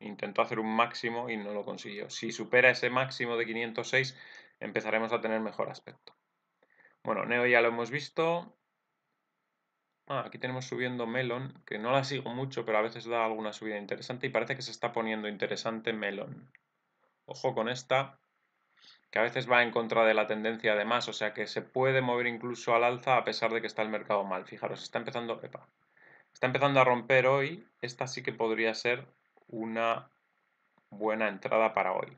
intentó hacer un máximo y no lo consiguió. Si supera ese máximo de 506 empezaremos a tener mejor aspecto. Bueno, Neo ya lo hemos visto. Ah, aquí tenemos subiendo Melon, que no la sigo mucho, pero a veces da alguna subida interesante y parece que se está poniendo interesante Melon. Ojo con esta, que a veces va en contra de la tendencia además, o sea que se puede mover incluso al alza a pesar de que está el mercado mal. Fijaros, está empezando, está empezando a romper hoy, esta sí que podría ser una buena entrada para hoy.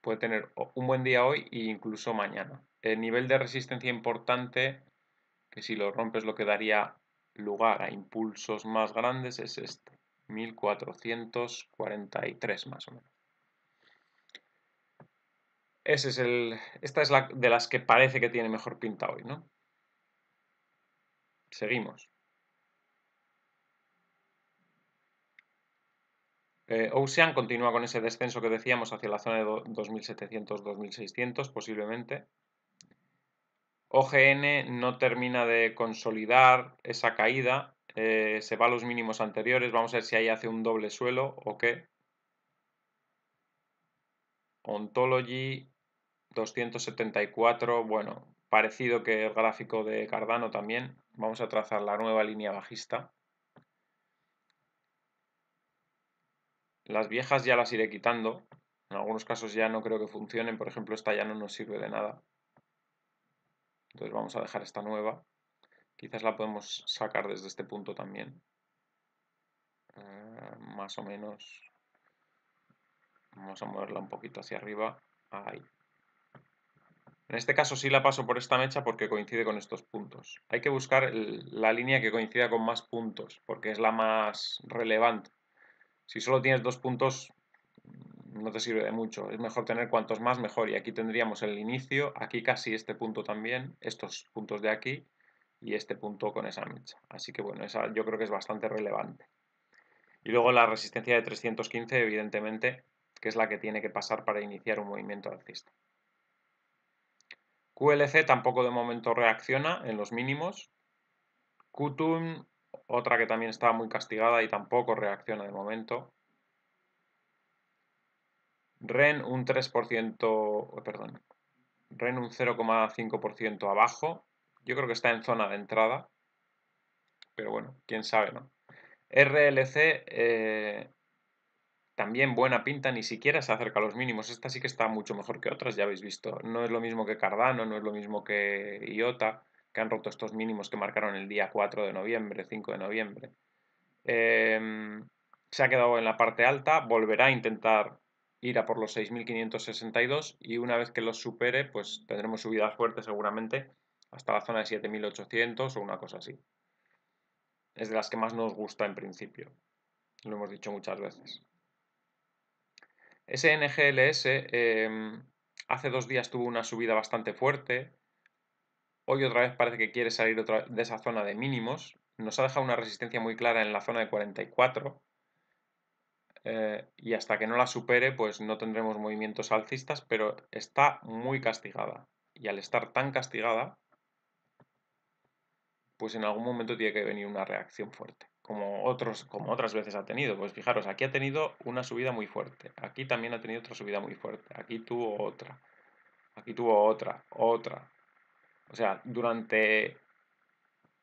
Puede tener un buen día hoy e incluso mañana el nivel de resistencia importante, que si lo rompes lo que daría lugar a impulsos más grandes, es este, 1443 más o menos. es esta es la de las que parece que tiene mejor pinta hoy, ¿no? Seguimos. Eh, Ocean continúa con ese descenso que decíamos hacia la zona de 2700-2600 posiblemente. OGN no termina de consolidar esa caída, eh, se va a los mínimos anteriores, vamos a ver si ahí hace un doble suelo o qué. Ontology 274, bueno, parecido que el gráfico de Cardano también. Vamos a trazar la nueva línea bajista. Las viejas ya las iré quitando. En algunos casos ya no creo que funcionen. Por ejemplo, esta ya no nos sirve de nada. Entonces vamos a dejar esta nueva. Quizás la podemos sacar desde este punto también. Eh, más o menos. Vamos a moverla un poquito hacia arriba. Ahí. En este caso sí la paso por esta mecha porque coincide con estos puntos. Hay que buscar la línea que coincida con más puntos porque es la más relevante. Si solo tienes dos puntos, no te sirve de mucho. Es mejor tener cuantos más mejor. Y aquí tendríamos el inicio, aquí casi este punto también, estos puntos de aquí y este punto con esa mecha. Así que bueno, esa yo creo que es bastante relevante. Y luego la resistencia de 315, evidentemente, que es la que tiene que pasar para iniciar un movimiento alcista. QLC tampoco de momento reacciona en los mínimos. Qtun, otra que también está muy castigada y tampoco reacciona de momento. REN un 3%, eh, perdón, REN un 0,5% abajo. Yo creo que está en zona de entrada, pero bueno, quién sabe, ¿no? RLC eh, también buena pinta, ni siquiera se acerca a los mínimos. Esta sí que está mucho mejor que otras, ya habéis visto. No es lo mismo que Cardano, no es lo mismo que IOTA, que han roto estos mínimos que marcaron el día 4 de noviembre, 5 de noviembre. Em, se ha quedado en la parte alta, volverá a intentar ir por los 6.562 y una vez que los supere, pues tendremos subidas fuertes seguramente hasta la zona de 7.800 o una cosa así. Es de las que más nos gusta en principio. Lo hemos dicho muchas veces. SNGLS em, hace dos días tuvo una subida bastante fuerte. Hoy otra vez parece que quiere salir de esa zona de mínimos. Nos ha dejado una resistencia muy clara en la zona de 44 eh, y hasta que no la supere, pues no tendremos movimientos alcistas, pero está muy castigada. Y al estar tan castigada, pues en algún momento tiene que venir una reacción fuerte, como, otros, como otras veces ha tenido. Pues fijaros, aquí ha tenido una subida muy fuerte, aquí también ha tenido otra subida muy fuerte, aquí tuvo otra, aquí tuvo otra, otra. O sea, durante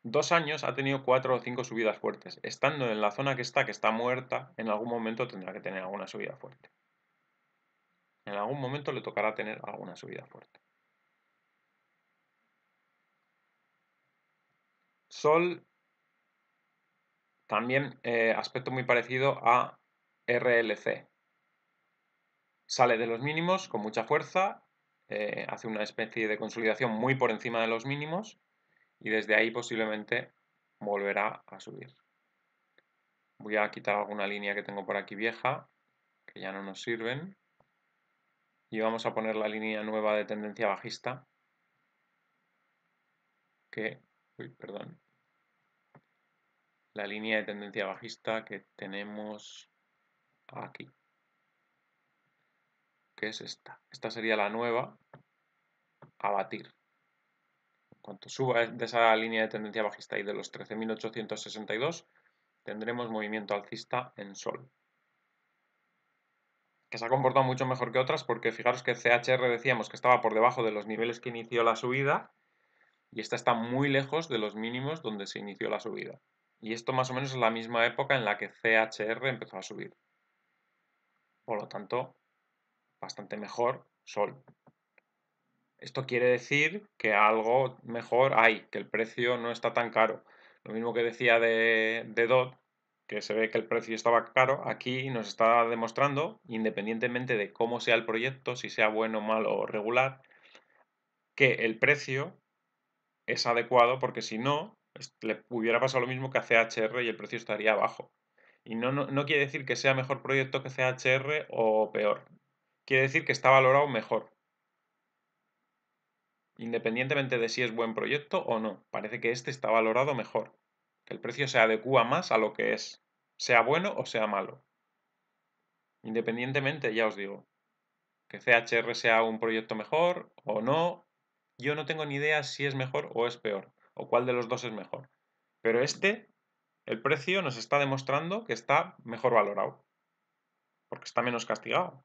dos años ha tenido cuatro o cinco subidas fuertes. Estando en la zona que está, que está muerta, en algún momento tendrá que tener alguna subida fuerte. En algún momento le tocará tener alguna subida fuerte. Sol, también eh, aspecto muy parecido a RLC. Sale de los mínimos con mucha fuerza, eh, hace una especie de consolidación muy por encima de los mínimos y desde ahí posiblemente volverá a subir. Voy a quitar alguna línea que tengo por aquí vieja, que ya no nos sirven. Y vamos a poner la línea nueva de tendencia bajista, que, uy, perdón, la línea de tendencia bajista que tenemos aquí, que es esta. Esta sería la nueva a batir cuanto suba de esa línea de tendencia bajista y de los 13.862, tendremos movimiento alcista en sol. Que se ha comportado mucho mejor que otras porque fijaros que CHR decíamos que estaba por debajo de los niveles que inició la subida y esta está muy lejos de los mínimos donde se inició la subida. Y esto más o menos es la misma época en la que CHR empezó a subir. Por lo tanto, bastante mejor sol. Esto quiere decir que algo mejor hay, que el precio no está tan caro. Lo mismo que decía de, DOT, que se ve que el precio estaba caro, aquí nos está demostrando, independientemente de cómo sea el proyecto, si sea bueno, malo o regular, que el precio es adecuado porque si no, le hubiera pasado lo mismo que a CHR y el precio estaría bajo. Y no, no, no quiere decir que sea mejor proyecto que CHR o peor. Quiere decir que está valorado mejor independientemente de si es buen proyecto o no. Parece que este está valorado mejor, que el precio se adecua más a lo que es, sea bueno o sea malo. Independientemente, ya os digo, que CHR sea un proyecto mejor o no, yo no tengo ni idea si es mejor o es peor, o cuál de los dos es mejor. Pero este, el precio nos está demostrando que está mejor valorado, porque está menos castigado.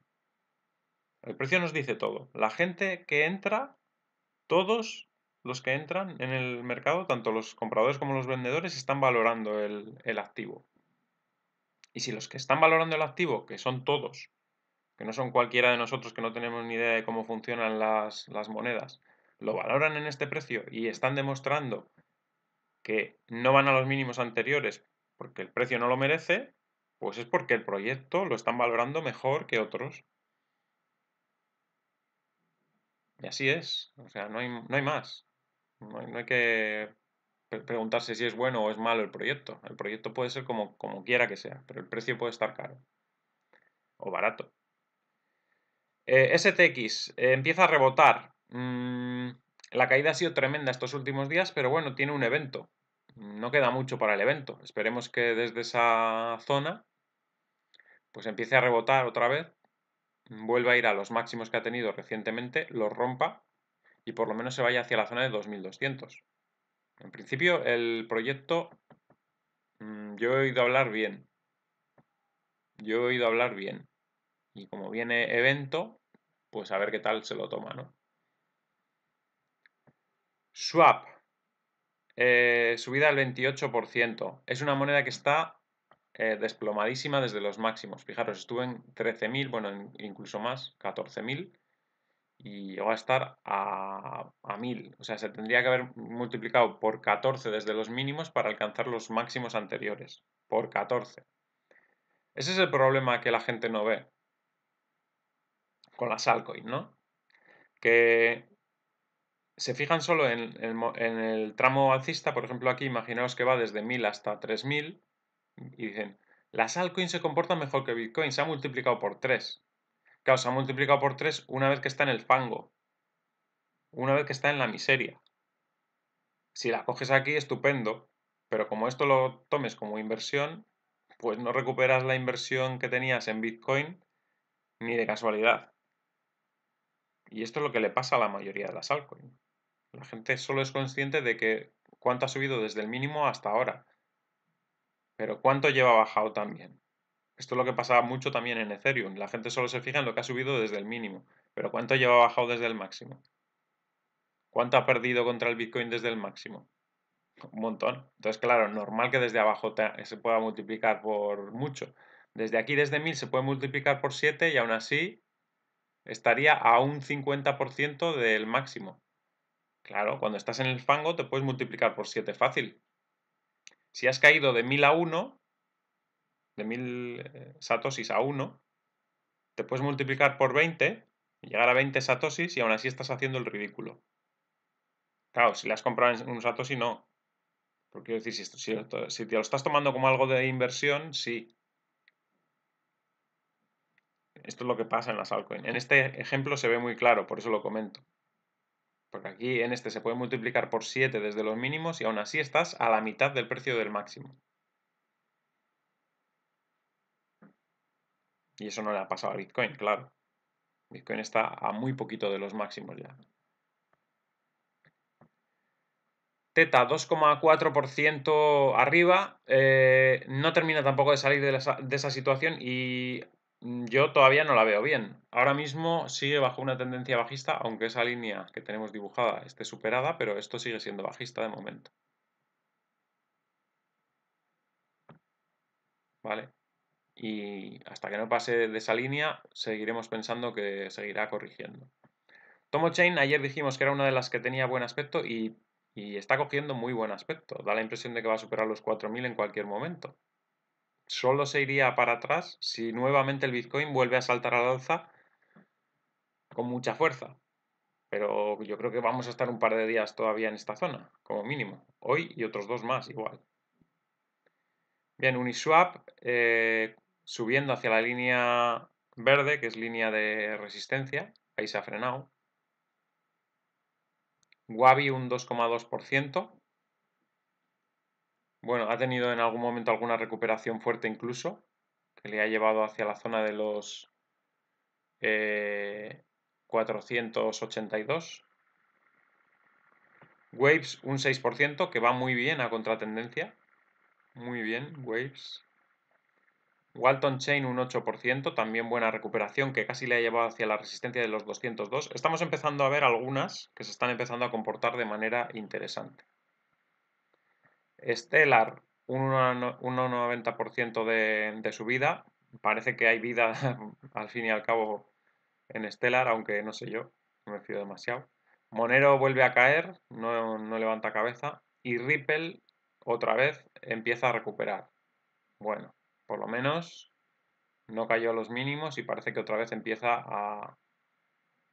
El precio nos dice todo. La gente que entra todos los que entran en el mercado, tanto los compradores como los vendedores, están valorando el, activo. Y si los que están valorando el activo, que son todos, que no son cualquiera de nosotros que no tenemos ni idea de cómo funcionan las monedas, lo valoran en este precio y están demostrando que no van a los mínimos anteriores porque el precio no lo merece, pues es porque el proyecto lo están valorando mejor que otros. Y así es, o sea, no hay, más. No hay, que preguntarse si es bueno o es malo el proyecto. El proyecto puede ser como, como quiera que sea, pero el precio puede estar caro o barato. Eh, STX eh, empieza a rebotar. Mm, la caída ha sido tremenda estos últimos días, pero bueno, tiene un evento. No queda mucho para el evento. Esperemos que desde esa zona pues empiece a rebotar otra vez vuelva a ir a los máximos que ha tenido recientemente, los rompa y por lo menos se vaya hacia la zona de 2200. En principio, el proyecto mm, yo he oído hablar bien. Yo he oído hablar bien. Y como viene evento, pues a ver qué tal se lo toma, ¿no? Swap. Eh, subida al 28%. Es una moneda que está eh, desplomadísima desde los máximos. Fijaros, estuve en 13.000, bueno, incluso más, 14.000, y va a estar a, 1.000. O sea, se tendría que haber multiplicado por 14 desde los mínimos para alcanzar los máximos anteriores. Por 14. Ese es el problema que la gente no ve con las altcoins, ¿no? Que se fijan solo en, en, el tramo alcista, por ejemplo aquí imaginaos que va desde 1000 hasta 3000 y dicen, las altcoins se comporta mejor que Bitcoin, se ha multiplicado por 3. Claro, se ha multiplicado por 3 una vez que está en el fango, una vez que está en la miseria. Si la coges aquí, estupendo, pero como esto lo tomes como inversión, pues no recuperas la inversión que tenías en Bitcoin ni de casualidad. Y esto es lo que le pasa a la mayoría de las altcoins. La gente solo es consciente de que cuánto ha subido desde el mínimo hasta ahora. Pero ¿cuánto lleva bajado también? Esto es lo que pasaba mucho también en Ethereum. La gente solo se fija en lo que ha subido desde el mínimo. Pero ¿cuánto lleva bajado desde el máximo? ¿Cuánto ha perdido contra el Bitcoin desde el máximo? Un montón. Entonces, claro, normal que desde abajo se pueda multiplicar por mucho. Desde aquí, desde 1000, se puede multiplicar por 7 y aún así estaría a un 50% del máximo. Claro, cuando estás en el fango te puedes multiplicar por 7 fácil. Si has caído de 1000 a 1, de 1000 eh, satosis a 1, te puedes multiplicar por 20, llegar a 20 satosis y aún así estás haciendo el ridículo. Claro, si le has comprado en un satosis, no. Porque decir, si, te lo estás tomando como algo de inversión, sí. Esto es lo que pasa en las altcoins. En este ejemplo se ve muy claro, por eso lo comento. Porque aquí en este se puede multiplicar por 7 desde los mínimos y aún así estás a la mitad del precio del máximo. Y eso no le ha pasado a Bitcoin, claro. Bitcoin está a muy poquito de los máximos ya. Teta 2,4% arriba, eh, no termina tampoco de salir de, esa situación y Mm, yo todavía no la veo bien. Ahora mismo sigue bajo una tendencia bajista, aunque esa línea que tenemos dibujada esté superada, pero esto sigue siendo bajista de momento. ¿Vale? Y hasta que no pase de esa línea, seguiremos pensando que seguirá corrigiendo. Tomo Chain, ayer dijimos que era una de las que tenía buen aspecto y, y está cogiendo muy buen aspecto. Da la impresión de que va a superar los 4.000 en cualquier momento solo se iría para atrás si nuevamente el Bitcoin vuelve a saltar al alza con mucha fuerza. Pero yo creo que vamos a estar un par de días todavía en esta zona, como mínimo. Hoy y otros dos más, igual. Bien, Uniswap eh, subiendo hacia la línea verde, que es línea de resistencia. Ahí se ha frenado. Wabi un 2,2%. Bueno, ha tenido en algún momento alguna recuperación fuerte incluso, que le ha llevado hacia la zona de los 482. Eh, Waves un 6%, que va muy bien a contratendencia. Muy bien, Waves. Walton Chain un 8%, también buena recuperación, que casi le ha llevado hacia la resistencia de los 202. Estamos empezando a ver algunas que se están empezando a comportar de manera interesante. Stellar un 1,90% de, su vida. Parece que hay vida (laughs) al fin y al cabo en Stellar, aunque no sé yo, no me fío demasiado. Monero vuelve a caer, no, levanta cabeza. Y Ripple otra vez empieza a recuperar. Bueno, por lo menos no cayó a los mínimos y parece que otra vez empieza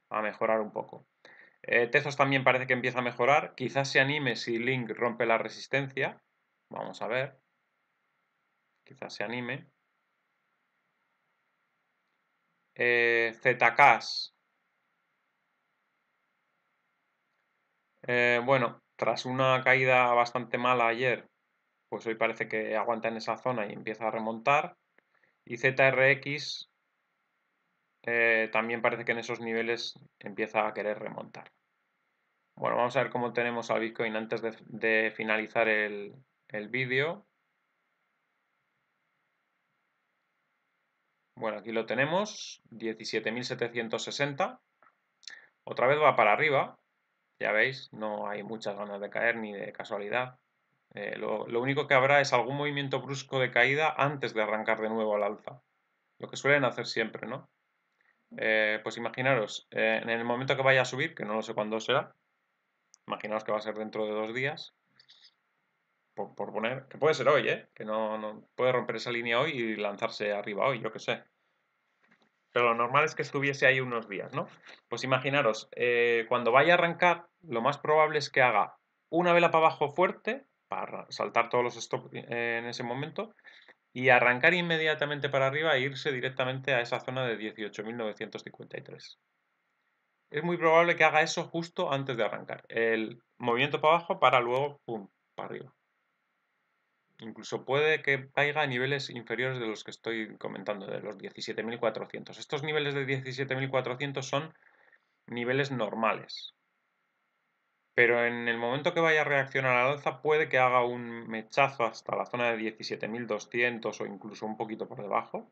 a mejorar un poco. Eh, Tezos también parece que empieza a mejorar. Quizás se anime si Link rompe la resistencia. Vamos a ver. Quizás se anime. Eh, eh bueno, tras una caída bastante mala ayer, pues hoy parece que aguanta en esa zona y empieza a remontar. Y ZRX eh, también parece que en esos niveles empieza a querer remontar. Bueno, vamos a ver cómo tenemos al Bitcoin antes de, finalizar el, vídeo. Bueno, aquí lo tenemos, 17.760. Otra vez va para arriba, ya veis, no hay muchas ganas de caer ni de casualidad. Eh, lo, lo, único que habrá es algún movimiento brusco de caída antes de arrancar de nuevo al alza. Lo que suelen hacer siempre, ¿no? Eh, pues imaginaros, eh, en el momento que vaya a subir, que no lo sé cuándo será, imaginaos que va a ser dentro de dos días, por, poner, que puede ser hoy, ¿eh? que no, no, puede romper esa línea hoy y lanzarse arriba hoy, yo qué sé. Pero lo normal es que estuviese ahí unos días, ¿no? Pues imaginaros, eh, cuando vaya a arrancar, lo más probable es que haga una vela para abajo fuerte, para saltar todos los stops en ese momento, y arrancar inmediatamente para arriba e irse directamente a esa zona de 18.953. Es muy probable que haga eso justo antes de arrancar. El movimiento para abajo para luego, pum, para arriba. Incluso puede que caiga a niveles inferiores de los que estoy comentando, de los 17.400. Estos niveles de 17.400 son niveles normales pero en el momento que vaya a reaccionar la alza puede que haga un mechazo hasta la zona de 17.200 o incluso un poquito por debajo,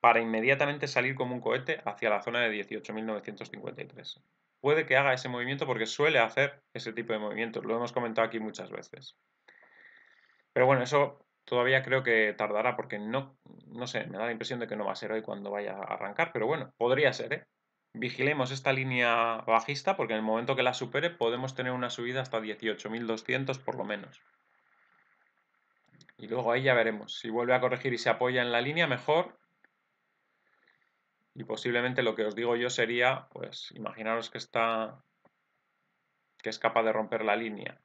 para inmediatamente salir como un cohete hacia la zona de 18.953. Puede que haga ese movimiento porque suele hacer ese tipo de movimientos, lo hemos comentado aquí muchas veces. Pero bueno, eso todavía creo que tardará porque no, no sé, me da la impresión de que no va a ser hoy cuando vaya a arrancar, pero bueno, podría ser, ¿eh? Vigilemos esta línea bajista porque en el momento que la supere podemos tener una subida hasta 18.200 por lo menos. Y luego ahí ya veremos. Si vuelve a corregir y se apoya en la línea, mejor. Y posiblemente lo que os digo yo sería, pues imaginaros que está que es capaz de romper la línea.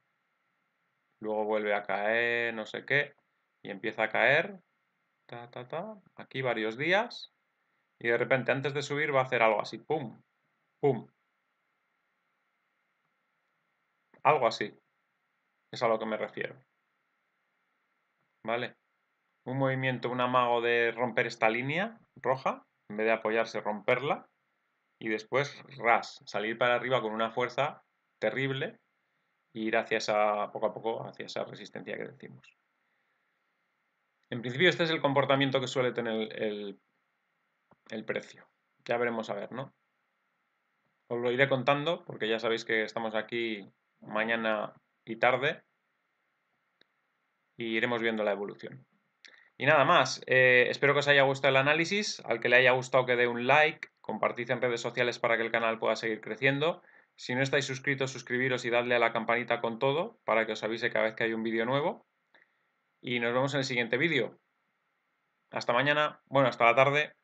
Luego vuelve a caer, no sé qué, y empieza a caer. Ta, ta, ta. Aquí varios días y de repente antes de subir va a hacer algo así. Pum. Pum. Algo así. Es a lo que me refiero. ¿Vale? Un movimiento, un amago de romper esta línea roja. En vez de apoyarse, romperla. Y después, ras, salir para arriba con una fuerza terrible e ir hacia esa, poco a poco, hacia esa resistencia que decimos. En principio este es el comportamiento que suele tener el, el, el precio. Ya veremos a ver, ¿no? Os lo iré contando porque ya sabéis que estamos aquí mañana y tarde y iremos viendo la evolución. Y nada más, eh, espero que os haya gustado el análisis, al que le haya gustado que dé un like, compartid en redes sociales para que el canal pueda seguir creciendo. Si no estáis suscritos, suscribiros y dadle a la campanita con todo para que os avise cada vez que hay un vídeo nuevo. Y nos vemos en el siguiente vídeo. Hasta mañana, bueno, hasta la tarde.